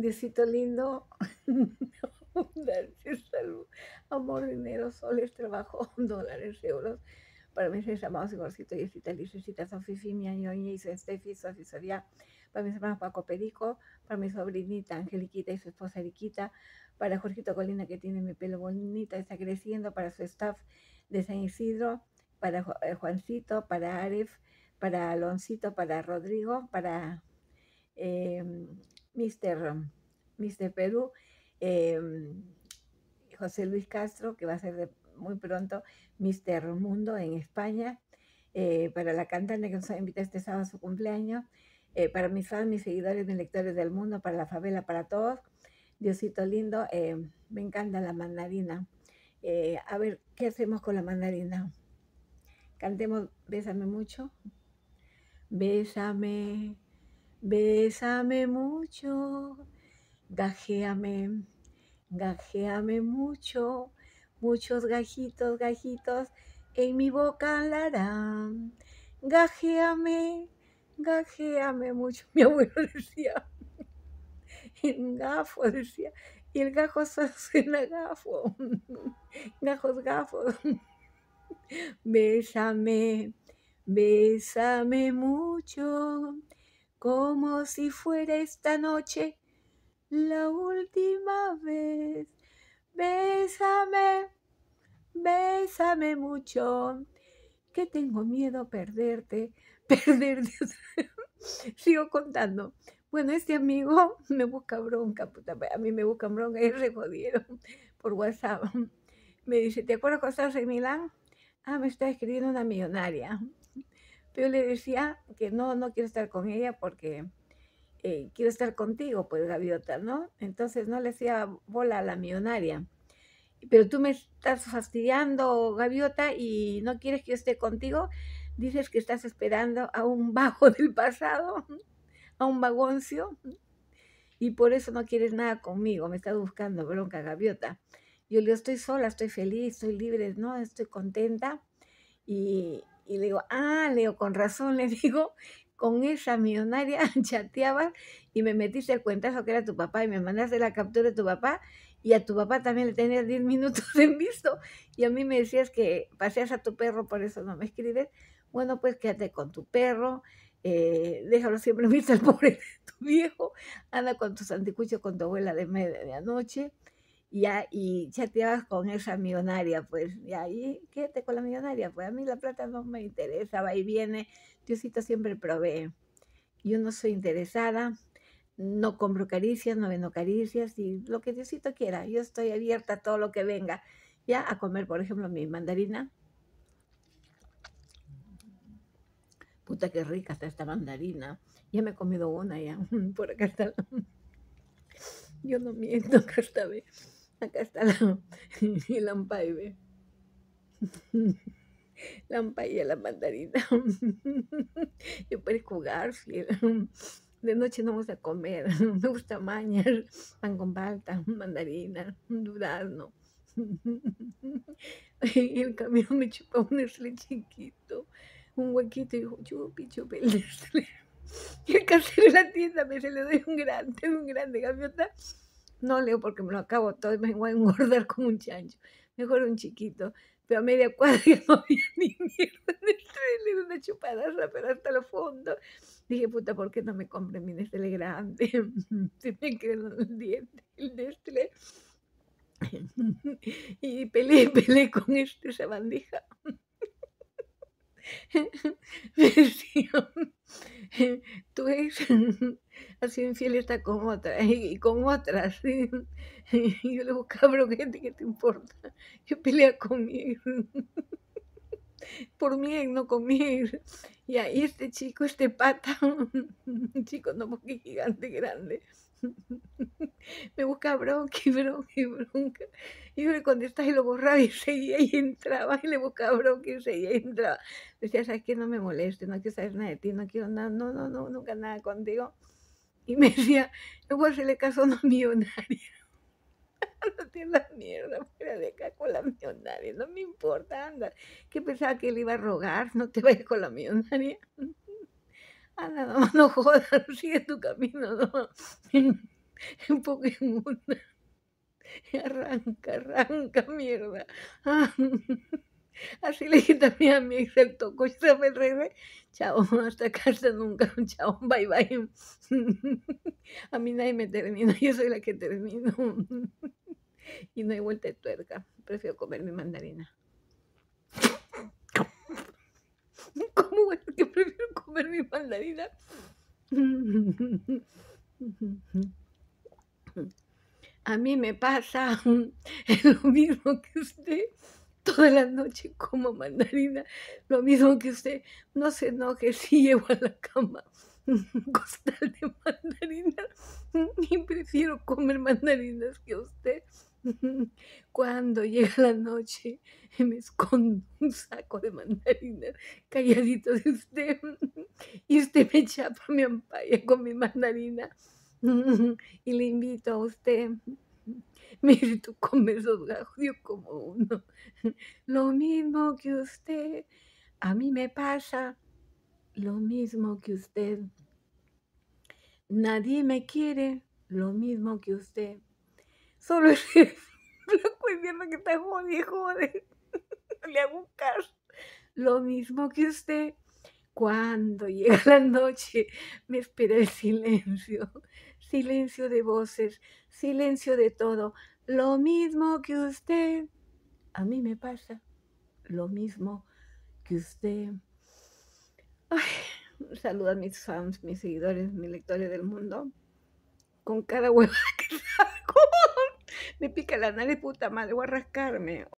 Diosito lindo, salud, amor, dinero, soles, trabajo, dólares, euros. Para mis amados Igorcito, Sofi, Licita, Sofifi, Mia, y Isa, Estefi, su Sofía. Para mis hermanos Paco Perico, para mi sobrinita Angeliquita y su esposa Eriquita. Para Jorgito Colina, que tiene mi pelo bonita, está creciendo. Para su staff de San Isidro. Para eh, Juancito, para Aref, para Aloncito, para Rodrigo, para eh, Mister, Mister Perú, em, José Luis Castro, que va a ser muy pronto Mister Mundo en España, eh, para la cantante que nos invita este sábado a su cumpleaños, eh, para mis fans, mis seguidores, mis lectores del mundo, para la favela, para todos. Diosito lindo, em, me encanta la mandarina. Eh, a ver, ¿qué hacemos con la mandarina? Cantemos Bésame mucho. Bésame. Bésame mucho, gajéame, gajéame mucho, muchos gajitos, gajitos en mi boca larán. gajéame, gajéame mucho. Mi abuelo decía, el gafo decía, y el gajo suena gafo, gajos gafos. Bésame, bésame mucho como si fuera esta noche la última vez. Bésame, bésame mucho, que tengo miedo a perderte, perderte. Sigo contando. Bueno, este amigo me busca bronca, puta, a mí me busca bronca y se jodieron por WhatsApp. Me dice, ¿te acuerdas cuando estás en Milán? Ah, me está escribiendo una millonaria. Pero le decía que no, no quiero estar con ella porque eh, quiero estar contigo, pues gaviota, ¿no? Entonces no le hacía bola a la millonaria. Pero tú me estás fastidiando, gaviota, y no quieres que yo esté contigo. Dices que estás esperando a un bajo del pasado, a un vagoncio, y por eso no quieres nada conmigo. Me estás buscando bronca, gaviota. Yo le digo, estoy sola, estoy feliz, estoy libre, ¿no? Estoy contenta. Y, y le digo, ah, Leo, con razón, le digo, con esa millonaria chateabas y me metiste al cuentazo que era tu papá y me mandaste la captura de tu papá y a tu papá también le tenías 10 minutos de visto y a mí me decías que paseas a tu perro, por eso no me escribes. Bueno, pues quédate con tu perro, eh, déjalo siempre visto vista pobre tu viejo, anda con tu santicucho, con tu abuela de medianoche. De y, ya, y chateabas con esa millonaria, pues, y ahí quédate con la millonaria, pues a mí la plata no me interesa, va y viene, Diosito siempre provee. Yo no soy interesada, no compro caricias, no vendo caricias, y lo que Diosito quiera, yo estoy abierta a todo lo que venga, ya a comer, por ejemplo, mi mandarina. Puta, qué rica está esta mandarina. Ya me he comido una ya, por acá está. Yo no miento, vez Acá está la, lampa y La la mandarina. Yo parezco Garfield. De noche no vamos a comer. Me gusta mañar, pan con palta, mandarina, durazno. Y el camión me chupa un esle chiquito, un huequito. Y dijo, chupi, chupi, el esle. Y el casero de la tienda me se le doy un grande, un grande gaviota. No leo porque me lo acabo todo y me voy a engordar como un chancho. Mejor un chiquito. Pero a media cuadra no había ni mierda en el trailer, una chupadaza, pero hasta lo fondo. Dije, puta, ¿por qué no me compré mi Nestlé grande? Se me quedó el diente, el Nestlé. y peleé, peleé con este, esa bandeja. Versión. Tú eres ha sido infiel está con otra y, con otras. Y yo le buscaba cabrón, gente, ¿qué te importa? Yo pelea conmigo. Por mí, no conmigo. Y ahí este chico, este pata, un chico no porque gigante, grande, me busca bronca y bronca y bronca. Y yo le contestaba y lo borraba y seguía y entraba y le buscaba bronca y seguía y entraba. Decía, ¿sabes qué? No me moleste, no quiero saber nada de ti, no quiero nada, no, no, no, nunca nada contigo y me decía, yo voy a hacerle caso a una millonaria. no tiene la mierda, fuera de acá con la millonaria, no me importa, anda. Que pensaba que le iba a rogar, no te vayas con la millonaria. anda, ah, nada no jodas, sigue tu camino, no. Un poco inmunda. Arranca, arranca, mierda. Ah. Así le dije también a mi excepto el toco, me Chao, hasta casa nunca. Chao, bye bye. A mí nadie me termina, yo soy la que termino. Y no hay vuelta de tuerca. Prefiero comer mi mandarina. ¿Cómo es que prefiero comer mi mandarina? A mí me pasa lo mismo que usted toda la noche como mandarina, lo mismo que usted, no se enoje si llevo a la cama un costal de mandarina y prefiero comer mandarinas que usted. Cuando llega la noche me escondo un saco de mandarinas calladito de usted y usted me chapa, mi ampalla con mi mandarina y le invito a usted Mire, tú comes dos gajos, como uno. Lo mismo que usted. A mí me pasa lo mismo que usted. Nadie me quiere lo mismo que usted. Solo es la y mierda que está jodido y jodido le hago Lo mismo que usted. Cuando llega la noche, me espera el silencio silencio de voces, silencio de todo. Lo mismo que usted, a mí me pasa, lo mismo que usted. Ay, saluda a mis fans, mis seguidores, mis lectores del mundo. Con cada hueva que saco, me pica la nariz, puta madre, voy a rascarme.